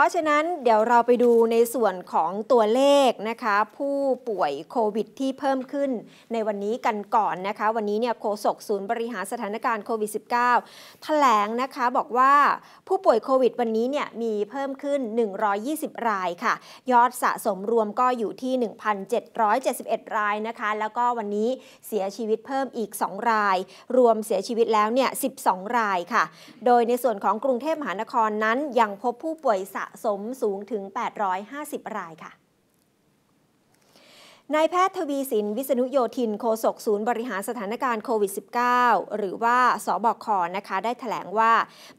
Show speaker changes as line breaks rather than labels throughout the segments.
พราะฉะนั้นเดี๋ยวเราไปดูในส่วนของตัวเลขนะคะผู้ป่วยโควิดที่เพิ่มขึ้นในวันนี้กันก่อนนะคะวันนี้เนี่ยโฆษกศูนย์บริหารสถานการณ์โควิด -19 แถลงนะคะบอกว่าผู้ป่วยโควิดวันนี้เนี่ยมีเพิ่มขึ้น 120 รายค่ะ ยอดสะสมรวมก็อยู่ที่ 1,771 รายนะคะ แล้วก็วันนี้เสียชีวิตเพิ่มอีก 2 ราย รวมเสียชีวิตแล้วเนี่ย 12 รายค่ะ โดยในส่วนของกรุงเทพมหานครนั้นยังพบผู้ป่วยสะสมสูงถึง 850 รายค่ะนายแพทย์ทวีสินวิษณุโยธินโฆษกศูนย์บริหารสถานการณ์โควิด -19 หรือว่าสบคนะคะ ได้ถแถลงว่า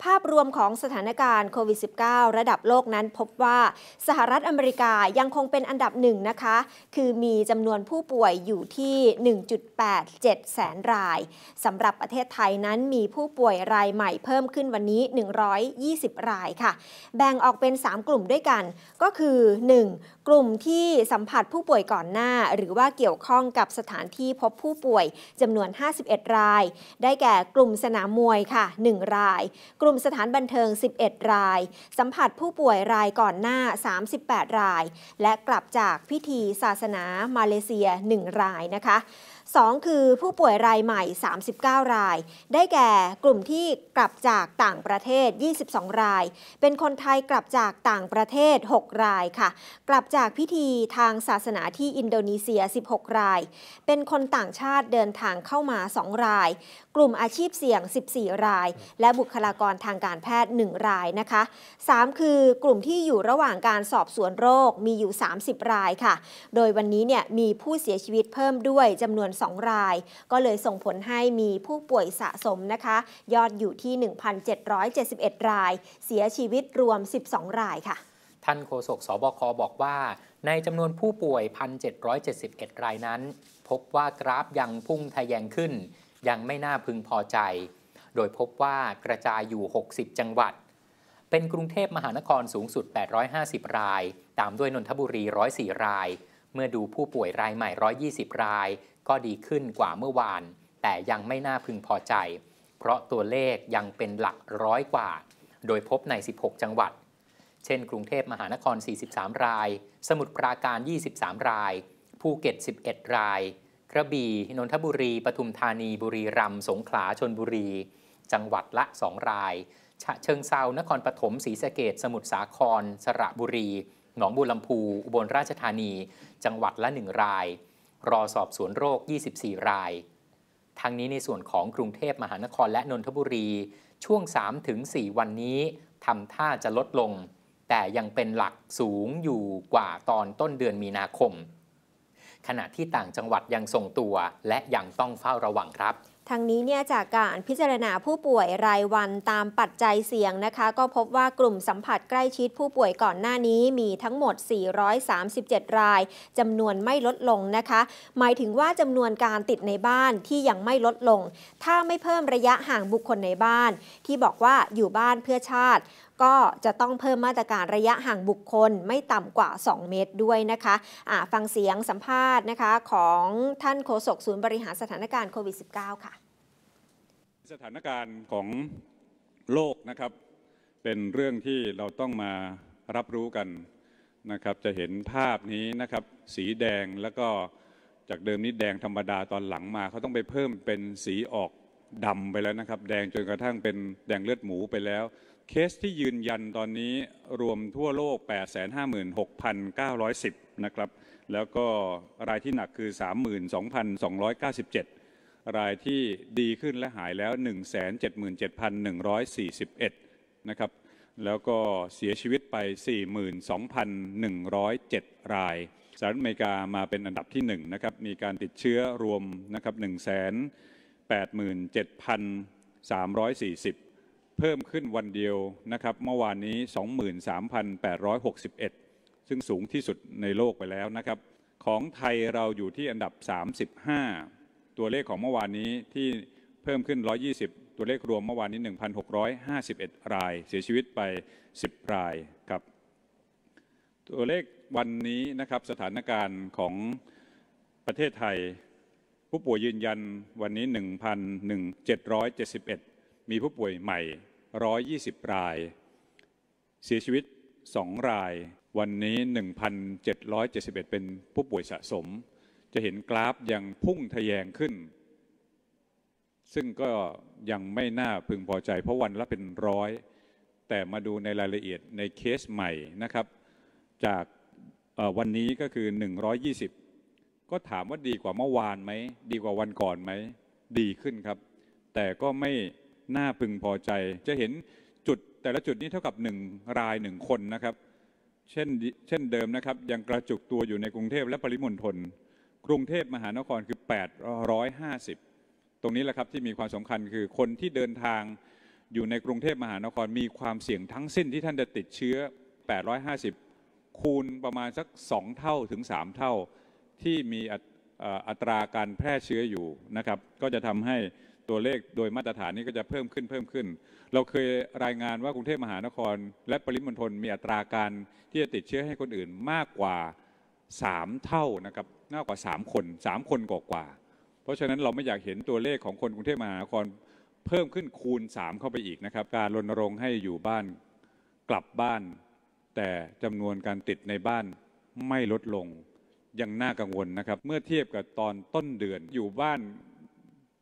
ภาพรวมของสถานการณ์โควิด -19 ระดับโลกนั้นพบว่าสหรัฐอเมริกายังคงเป็นอันดับหนึ่งนะคะ คือมีจำนวนผู้ป่วยอยู่ที่ 1.87 แสนรายสำหรับประเทศไทยนั้นมีผู้ป่วยรายใหม่เพิ่มขึ้นวันนี้ 120 รายค่ะ แบ่งออกเป็น 3 กลุ่มด้วยกัน ก็คือ 1. กลุ่มที่สัมผัสผู้ป่วยก่อนหน้าหรือว่าเกี่ยวข้องกับสถานที่พบผู้ป่วยจำนวน 51 ราย ได้แก่กลุ่มสนามมวยค่ะ 1 ราย กลุ่มสถานบันเทิง 11 ราย สัมผัสผู้ป่วยรายก่อนหน้า 38 ราย และกลับจากพิธีศาสนามาเลเซีย 1 รายนะคะ2 คือผู้ป่วยรายใหม่ 39 ราย ได้แก่กลุ่มที่กลับจากต่างประเทศ 22 ราย เป็นคนไทยกลับจากต่างประเทศ 6 รายค่ะ กลับจากพิธีทางศาสนาที่อินโดนีเซีย 16 ราย เป็นคนต่างชาติเดินทางเข้ามา 2 รายลุ่มอาชีพเสี่ยง 14 ราย และบุคลากรทางการแพทย์ 1 รายนะคะ3คือกลุ่มที่อยู่ระหว่างการสอบสวนโรค มีอยู่ 30 รายค่ะ โดยวันนี้เนี่ยมีผู้เสียชีวิตเพิ่มด้วย จำนวน 2 ราย ก็เลยส่งผลให้มีผู้ป่วยสะสมนะคะ ยอดอยู่ที่ 1,771 ราย เสียชีวิตรวม 12 รายค่ะ
ท่านโฆษกสบคบอกว่า ในจำนวนผู้ป่วย 1,771 รายนั้น พบว่ากราฟยังพุ่งทะแยงขึ้นยังไม่น่าพึงพอใจ โดยพบว่ากระจายอยู่ 60 จังหวัด เป็นกรุงเทพมหานครสูงสุด 850 ราย ตามด้วยนนทบุรี 104 ราย เมื่อดูผู้ป่วยรายใหม่ 120 ราย ก็ดีขึ้นกว่าเมื่อวาน แต่ยังไม่น่าพึงพอใจ เพราะตัวเลขยังเป็นหลักร้อยกว่า โดยพบใน 16 จังหวัด เช่น กรุงเทพมหานคร 43 ราย สมุทรปราการ 23 รายภูเก็ต11 รายกระบี่ นนทบุรี ปทุมธานี บุรีรัมย์ สงขลา ชนบุรี จังหวัดละ2รายฉะเชิงเซานครปฐม ศรีสะเกดสมุทรสาคร สระบุรี หนองบัวลำพู อุบลราชธานี จังหวัดละ1ราย รอสอบสวนโรค 24 ราย ทางนี้ในส่วนของกรุงเทพมหานครและนนทบุรี ช่วง 3-4 วันนี้ทำท่าจะลดลง แต่ยังเป็นหลักสูงอยู่กว่าตอนต้นเดือนมีนาคมขณะที่ต่างจังหวัดยังทรงตัวและยังต้องเฝ้าระวังครับ
ทางนี้เนี่ยจากการพิจารณาผู้ป่วยรายวันตามปัจจัยเสี่ยงนะคะ ก็พบว่ากลุ่มสัมผัสใกล้ชิดผู้ป่วยก่อนหน้านี้มีทั้งหมด 437 รายจำนวนไม่ลดลงนะคะ หมายถึงว่าจำนวนการติดในบ้านที่ยังไม่ลดลง ถ้าไม่เพิ่มระยะห่างบุคคลในบ้าน ที่บอกว่าอยู่บ้านเพื่อชาติก็จะต้องเพิ่มมาตรการระยะห่างบุคคลไม่ต่ำกว่า 2 เมตรด้วยนะคะะฟังเสียงสัมภาษณ์นะคะของท่านโฆษกศูนย์บริหารสถานการณ์โควิด -19 ค่ะ
สถานการณ์ของโลกนะครับเป็นเรื่องที่เราต้องมารับรู้กันนะครับจะเห็นภาพนี้นะครับสีแดงแล้วก็จากเดิมนี้แดงธรรมดาตอนหลังมาเขาต้องไปเพิ่มเป็นสีออกดำไปแล้วนะครับ แดงจนกระทั่งเป็นแดงเลือดหมูไปแล้ว เคสที่ยืนยันตอนนี้รวมทั่วโลก 856,910 นะครับ แล้วก็รายที่หนักคือ 32,297 รายที่ดีขึ้นและหายแล้ว 177,141 นะครับ แล้วก็เสียชีวิตไป 42,107 รายสหรัฐอเมริกามาเป็นอันดับที่1นะครับ มีการติดเชื้อรวมนะครับ 1 0 0 0 0 87,340 เพิ่มขึ้นวันเดียว นะครับ เมื่อวานนี้ 23,861 ซึ่งสูงที่สุดในโลกไปแล้วนะครับ ของไทยเราอยู่ที่อันดับ 35 ตัวเลขของเมื่อวานนี้ที่เพิ่มขึ้น 120 ตัวเลขรวมเมื่อวานนี้ 1,651 รายเสียชีวิตไป 10 รายครับตัวเลขวันนี้นะครับสถานการณ์ของประเทศไทยผู้ป่วยยืนยันวันนี้ 1,771 มีผู้ป่วยใหม่ 120 ราย เสียชีวิต 2 ราย วันนี้ 1,771 เป็นผู้ป่วยสะสม จะเห็นกราฟยังพุ่งทะแยงขึ้น ซึ่งก็ยังไม่น่าพึงพอใจเพราะวันละเป็นร้อยแต่มาดูในรายละเอียดในเคสใหม่นะครับ จากวันนี้ก็คือ 120ก็ถามว่าดีกว่าเมื่อวานไหม ดีกว่าวันก่อนไหม ดีขึ้นครับ แต่ก็ไม่น่าพึงพอใจ จะเห็นจุดแต่ละจุดนี้เท่ากับหนึ่งรายหนึ่งคนนะครับ เช่นเช่นเดิมนะครับ ยังกระจุกตัวอยู่ในกรุงเทพและปริมณฑล กรุงเทพมหานครคือ 850 ตรงนี้แหละครับ ที่มีความสำคัญคือคนที่เดินทางอยู่ในกรุงเทพมหานครมีความเสี่ยงทั้งสิ้นที่ท่านจะติดเชื้อ 850 คูณประมาณสัก 2 เท่าถึง3เท่าที่มีอัตราการแพร่เชื้ออยู่นะครับก็จะทำให้ตัวเลขโดยมาตรฐานนี้ก็จะเพิ่มขึ้นเพิ่มขึ้น เราเคยรายงานว่ากรุงเทพมหานคร และปริมณฑลมีอัตราการที่จะติดเชื้อให้คนอื่นมากกว่า 3 เท่านะครับมากกว่า 3 คน 3 คนกว่ากว่าเพราะฉะนั้นเราไม่อยากเห็นตัวเลขของคนกรุงเทพมหานครเพิ่มขึ้นคูณ 3 เข้าไปอีกนะครับการรณรงค์ให้อยู่บ้านกลับบ้าน แต่จำนวนการติดในบ้านไม่ลดลงยังน่ากังวลนะครับเมื่อเทียบกับตอนต้นเดือนอยู่บ้าน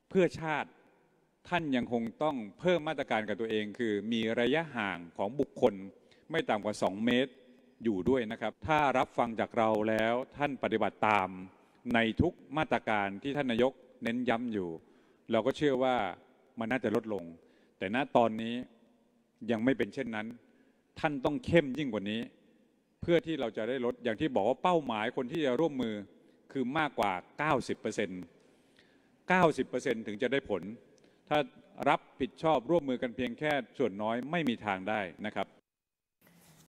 เพื่อชาติท่านยังคงต้องเพิ่มมาตรการกับตัวเอง คือมีระยะห่างของบุคคลไม่ต่ำกว่า 2 เมตรอยู่ด้วยนะครับ ถ้ารับฟังจากเราแล้วท่านปฏิบัติตามในทุกมาตรการที่ท่านนายกเน้นย้ำอยู่ เราก็เชื่อว่า มันน่าจะลดลง แต่ณตอนนี้ยังไม่เป็นเช่นนั้น ท่านต้องเข้มยิ่งกว่านี้เพื่อที่เราจะได้ลด อย่างที่บอกว่าเป้าหมายคนที่จะร่วมมือคือมากกว่า 90% 90%ถึงจะได้ผล ถ้ารับผิดชอบร่วมมือกันเพียงแค่ส่วนน้อยไม่มีทางได้นะครับ